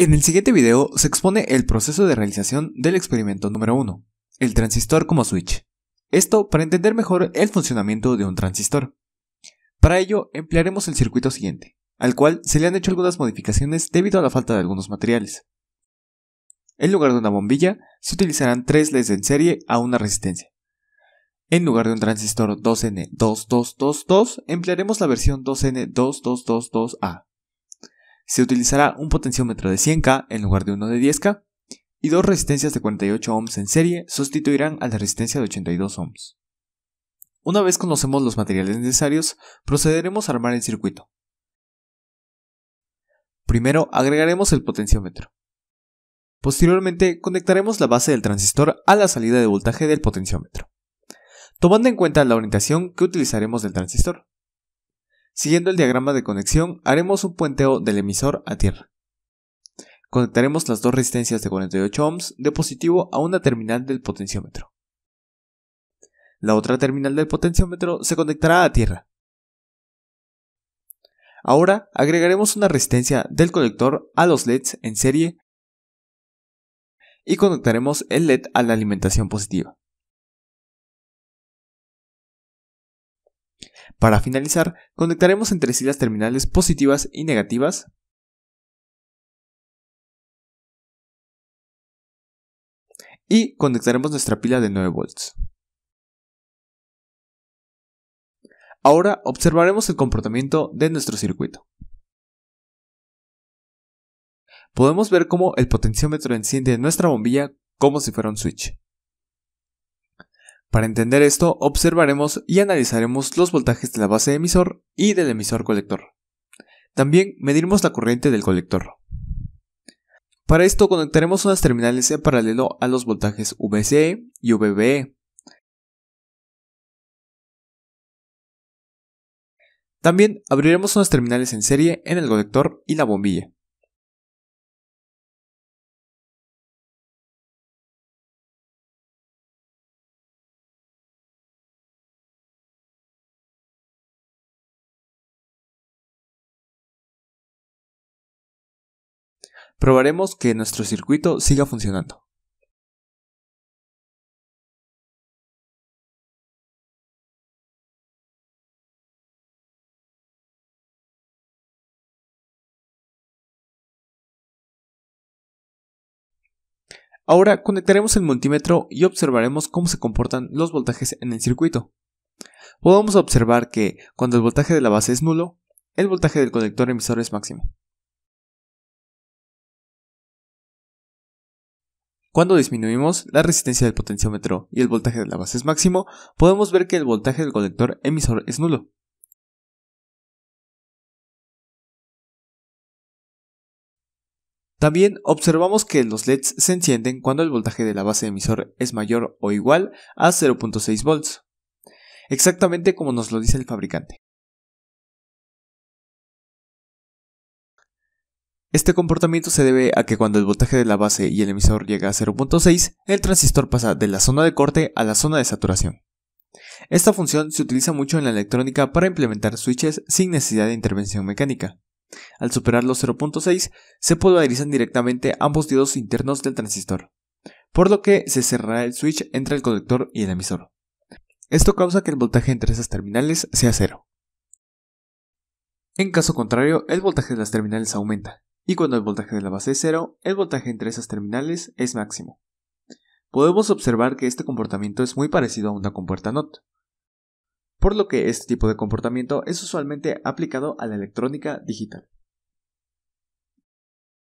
En el siguiente video se expone el proceso de realización del experimento número 1, el transistor como switch. Esto para entender mejor el funcionamiento de un transistor. Para ello emplearemos el circuito siguiente, al cual se le han hecho algunas modificaciones debido a la falta de algunos materiales. En lugar de una bombilla, se utilizarán tres LEDs en serie a una resistencia. En lugar de un transistor 2N2222, emplearemos la versión 2N2222A se utilizará un potenciómetro de 100K en lugar de uno de 10K y dos resistencias de 48 ohms en serie sustituirán a la resistencia de 82 ohms. Una vez conocemos los materiales necesarios, procederemos a armar el circuito. Primero agregaremos el potenciómetro. Posteriormente conectaremos la base del transistor a la salida de voltaje del potenciómetro, tomando en cuenta la orientación que utilizaremos del transistor. Siguiendo el diagrama de conexión, haremos un puenteo del emisor a tierra. Conectaremos las dos resistencias de 48 ohms de positivo a una terminal del potenciómetro. La otra terminal del potenciómetro se conectará a tierra. Ahora agregaremos una resistencia del conector a los LEDs en serie y conectaremos el LED a la alimentación positiva. Para finalizar, conectaremos entre sí las terminales positivas y negativas y conectaremos nuestra pila de 9 volts. Ahora observaremos el comportamiento de nuestro circuito. Podemos ver cómo el potenciómetro enciende nuestra bombilla como si fuera un switch. Para entender esto, observaremos y analizaremos los voltajes de la base de emisor y del emisor colector. También mediremos la corriente del colector. Para esto conectaremos unas terminales en paralelo a los voltajes VCE y VBE. También abriremos unas terminales en serie en el colector y la bombilla. Probaremos que nuestro circuito siga funcionando. Ahora conectaremos el multímetro y observaremos cómo se comportan los voltajes en el circuito. Podemos observar que cuando el voltaje de la base es nulo, el voltaje del conector emisor es máximo. Cuando disminuimos la resistencia del potenciómetro y el voltaje de la base es máximo, podemos ver que el voltaje del colector emisor es nulo. También observamos que los LEDs se encienden cuando el voltaje de la base emisor es mayor o igual a 0.6 volts, exactamente como nos lo dice el fabricante. Este comportamiento se debe a que cuando el voltaje de la base y el emisor llega a 0.6, el transistor pasa de la zona de corte a la zona de saturación. Esta función se utiliza mucho en la electrónica para implementar switches sin necesidad de intervención mecánica. Al superar los 0.6, se polarizan directamente ambos diodos internos del transistor, por lo que se cerrará el switch entre el conductor y el emisor. Esto causa que el voltaje entre esas terminales sea cero. En caso contrario, el voltaje de las terminales aumenta, y cuando el voltaje de la base es cero, el voltaje entre esas terminales es máximo. Podemos observar que este comportamiento es muy parecido a una compuerta NOT, por lo que este tipo de comportamiento es usualmente aplicado a la electrónica digital.